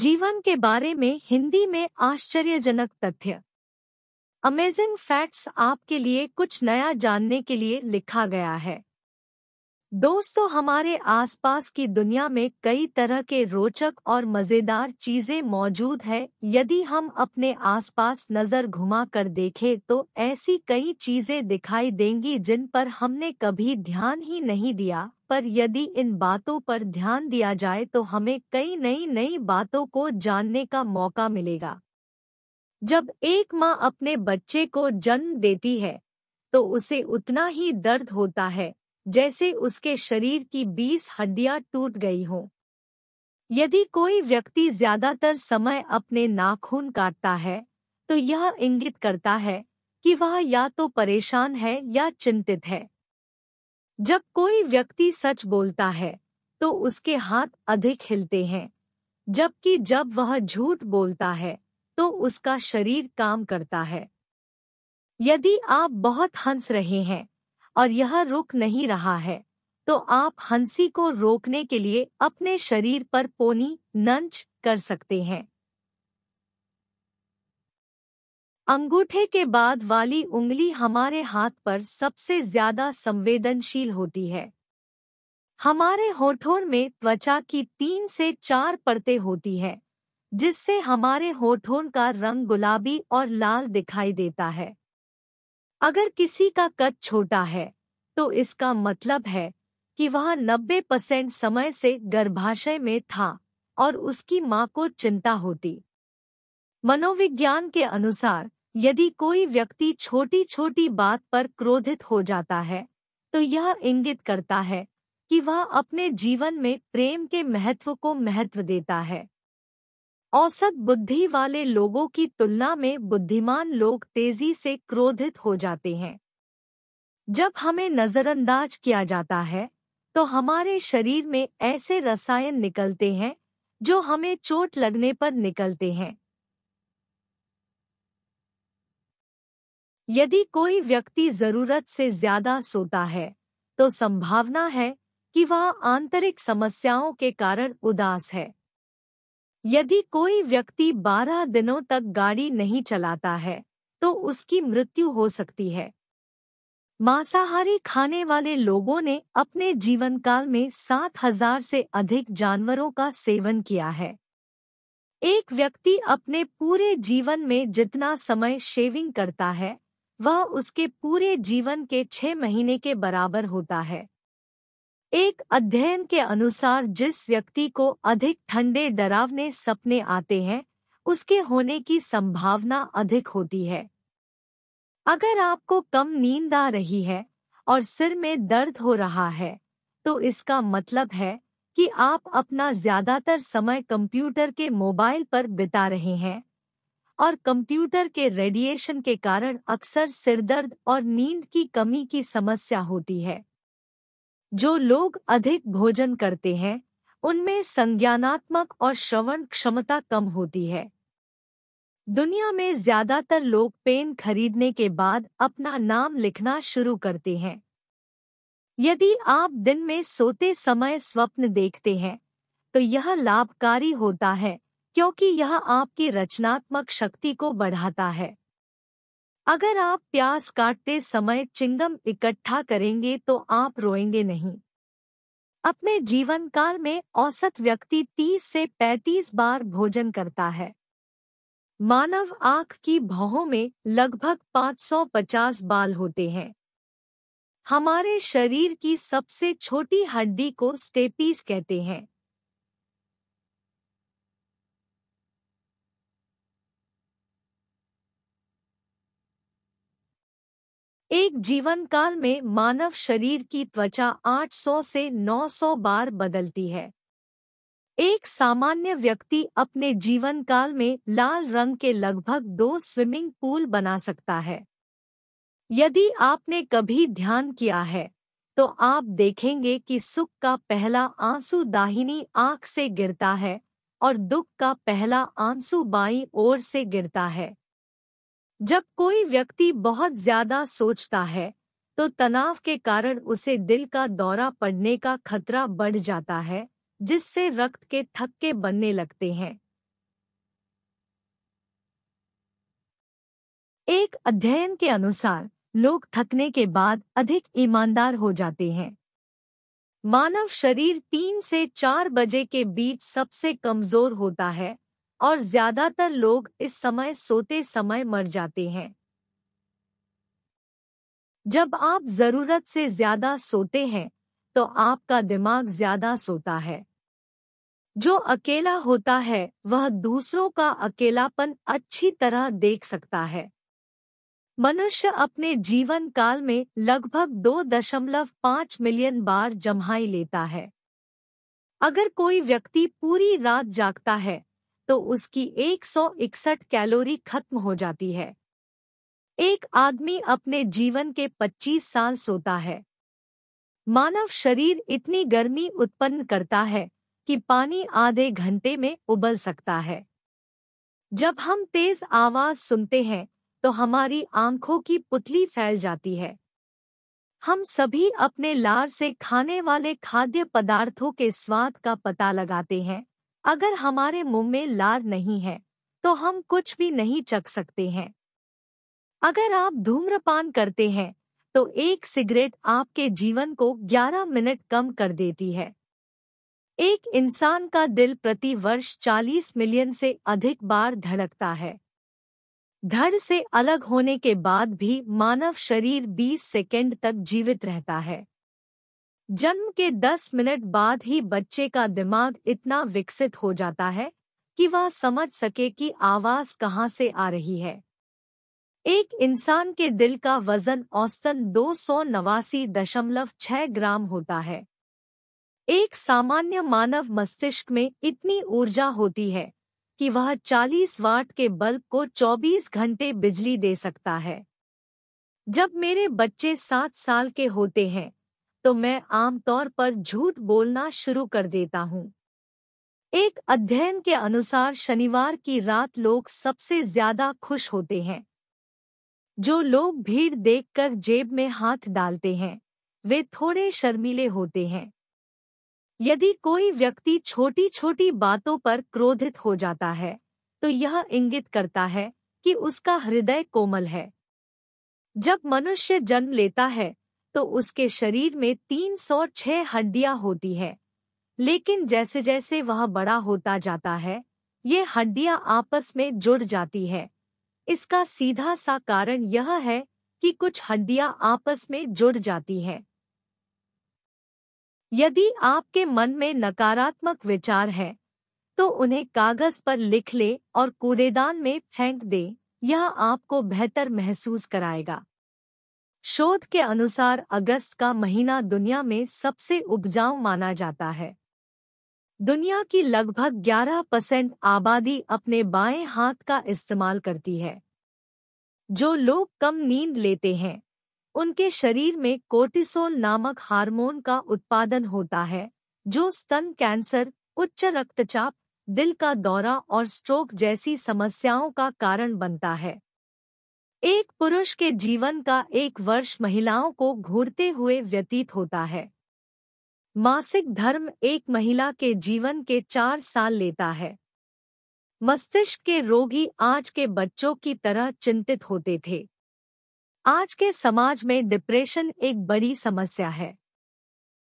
जीवन के बारे में हिंदी में आश्चर्यजनक तथ्य अमेजिंग फैक्ट्स आपके लिए कुछ नया जानने के लिए लिखा गया है दोस्तों हमारे आसपास की दुनिया में कई तरह के रोचक और मज़ेदार चीज़ें मौजूद है यदि हम अपने आसपास नज़र घुमा कर देखें तो ऐसी कई चीज़ें दिखाई देंगी जिन पर हमने कभी ध्यान ही नहीं दिया पर यदि इन बातों पर ध्यान दिया जाए तो हमें कई नई नई बातों को जानने का मौका मिलेगा जब एक माँ अपने बच्चे को जन्म देती है तो उसे उतना ही दर्द होता है जैसे उसके शरीर की बीस हड्डियां टूट गई हों यदि कोई व्यक्ति ज्यादातर समय अपने नाखून काटता है तो यह इंगित करता है कि वह या तो परेशान है या चिंतित है जब कोई व्यक्ति सच बोलता है तो उसके हाथ अधिक हिलते हैं जबकि जब वह झूठ बोलता है तो उसका शरीर काम करता है यदि आप बहुत हंस रहे हैं और यह रुक नहीं रहा है तो आप हंसी को रोकने के लिए अपने शरीर पर पोनी नंच कर सकते हैं अंगूठे के बाद वाली उंगली हमारे हाथ पर सबसे ज्यादा संवेदनशील होती है हमारे होठों में त्वचा की तीन से चार परतें होती हैं, जिससे हमारे होठों का रंग गुलाबी और लाल दिखाई देता है अगर किसी का कद छोटा है तो इसका मतलब है कि वह 90 परसेंट समय से गर्भाशय में था और उसकी मां को चिंता होती मनोविज्ञान के अनुसार यदि कोई व्यक्ति छोटी छोटी बात पर क्रोधित हो जाता है तो यह इंगित करता है कि वह अपने जीवन में प्रेम के महत्व को महत्व देता है औसत बुद्धि वाले लोगों की तुलना में बुद्धिमान लोग तेजी से क्रोधित हो जाते हैं जब हमें नज़रअंदाज किया जाता है तो हमारे शरीर में ऐसे रसायन निकलते हैं जो हमें चोट लगने पर निकलते हैं यदि कोई व्यक्ति जरूरत से ज्यादा सोता है तो संभावना है कि वह आंतरिक समस्याओं के कारण उदास है यदि कोई व्यक्ति 12 दिनों तक गाड़ी नहीं चलाता है तो उसकी मृत्यु हो सकती है मांसाहारी खाने वाले लोगों ने अपने जीवन काल में 7000 से अधिक जानवरों का सेवन किया है एक व्यक्ति अपने पूरे जीवन में जितना समय शेविंग करता है वह उसके पूरे जीवन के छह महीने के बराबर होता है एक अध्ययन के अनुसार जिस व्यक्ति को अधिक ठंडे डरावने सपने आते हैं उसके होने की संभावना अधिक होती है अगर आपको कम नींद आ रही है और सिर में दर्द हो रहा है तो इसका मतलब है कि आप अपना ज्यादातर समय कंप्यूटर के मोबाइल पर बिता रहे हैं और कंप्यूटर के रेडिएशन के कारण अक्सर सिरदर्द और नींद की कमी की समस्या होती है जो लोग अधिक भोजन करते हैं उनमें संज्ञानात्मक और श्रवण क्षमता कम होती है दुनिया में ज्यादातर लोग पेन खरीदने के बाद अपना नाम लिखना शुरू करते हैं यदि आप दिन में सोते समय स्वप्न देखते हैं तो यह लाभकारी होता है क्योंकि यह आपकी रचनात्मक शक्ति को बढ़ाता है अगर आप प्यास काटते समय चिंगम इकट्ठा करेंगे तो आप रोएंगे नहीं अपने जीवन काल में औसत व्यक्ति 30 से 35 बार भोजन करता है मानव आंख की भौहों में लगभग 550 बाल होते हैं हमारे शरीर की सबसे छोटी हड्डी को स्टेपीस कहते हैं एक जीवन काल में मानव शरीर की त्वचा 800 से 900 बार बदलती है एक सामान्य व्यक्ति अपने जीवन काल में लाल रंग के लगभग दो स्विमिंग पूल बना सकता है यदि आपने कभी ध्यान किया है तो आप देखेंगे कि सुख का पहला आंसू दाहिनी आंख से गिरता है और दुख का पहला आंसू बाई ओर से गिरता है जब कोई व्यक्ति बहुत ज्यादा सोचता है तो तनाव के कारण उसे दिल का दौरा पड़ने का खतरा बढ़ जाता है जिससे रक्त के थक्के बनने लगते हैं एक अध्ययन के अनुसार लोग थकने के बाद अधिक ईमानदार हो जाते हैं मानव शरीर तीन से चार बजे के बीच सबसे कमजोर होता है और ज्यादातर लोग इस समय सोते समय मर जाते हैं जब आप जरूरत से ज्यादा सोते हैं तो आपका दिमाग ज्यादा सोता है जो अकेला होता है वह दूसरों का अकेलापन अच्छी तरह देख सकता है मनुष्य अपने जीवन काल में लगभग दो दशमलव पांच मिलियन बार जम्हाई लेता है अगर कोई व्यक्ति पूरी रात जागता है तो उसकी 161 कैलोरी खत्म हो जाती है एक आदमी अपने जीवन के 25 साल सोता है मानव शरीर इतनी गर्मी उत्पन्न करता है कि पानी आधे घंटे में उबल सकता है जब हम तेज आवाज सुनते हैं तो हमारी आंखों की पुतली फैल जाती है हम सभी अपने लार से खाने वाले खाद्य पदार्थों के स्वाद का पता लगाते हैं अगर हमारे मुंह में लार नहीं है तो हम कुछ भी नहीं चख सकते हैं अगर आप धूम्रपान करते हैं तो एक सिगरेट आपके जीवन को 11 मिनट कम कर देती है एक इंसान का दिल प्रति वर्ष 40 मिलियन से अधिक बार धड़कता है धड़ से अलग होने के बाद भी मानव शरीर 20 सेकंड तक जीवित रहता है जन्म के दस मिनट बाद ही बच्चे का दिमाग इतना विकसित हो जाता है कि वह समझ सके कि आवाज कहाँ से आ रही है एक इंसान के दिल का वजन औसतन दो सौ नवासी दशमलव छह ग्राम होता है एक सामान्य मानव मस्तिष्क में इतनी ऊर्जा होती है कि वह 40 वाट के बल्ब को 24 घंटे बिजली दे सकता है जब मेरे बच्चे सात साल के होते हैं तो मैं आमतौर पर झूठ बोलना शुरू कर देता हूँ एक अध्ययन के अनुसार शनिवार की रात लोग सबसे ज्यादा खुश होते हैं जो लोग भीड़ देखकर जेब में हाथ डालते हैं वे थोड़े शर्मीले होते हैं यदि कोई व्यक्ति छोटी छोटी बातों पर क्रोधित हो जाता है तो यह इंगित करता है कि उसका हृदय कोमल है जब मनुष्य जन्म लेता है तो उसके शरीर में 306 हड्डियां होती है लेकिन जैसे जैसे वह बड़ा होता जाता है ये हड्डियां आपस में जुड़ जाती है इसका सीधा सा कारण यह है कि कुछ हड्डियां आपस में जुड़ जाती हैं। यदि आपके मन में नकारात्मक विचार है तो उन्हें कागज पर लिख ले और कूड़ेदान में फेंक दे यह आपको बेहतर महसूस कराएगा शोध के अनुसार अगस्त का महीना दुनिया में सबसे उपजाऊ माना जाता है दुनिया की लगभग 11 परसेंट आबादी अपने बाएं हाथ का इस्तेमाल करती है जो लोग कम नींद लेते हैं उनके शरीर में कोर्टिसोल नामक हार्मोन का उत्पादन होता है जो स्तन कैंसर उच्च रक्तचाप दिल का दौरा और स्ट्रोक जैसी समस्याओं का कारण बनता है एक पुरुष के जीवन का एक वर्ष महिलाओं को घूरते हुए व्यतीत होता है मासिक धर्म एक महिला के जीवन के चार साल लेता है मस्तिष्क के रोगी आज के बच्चों की तरह चिंतित होते थे आज के समाज में डिप्रेशन एक बड़ी समस्या है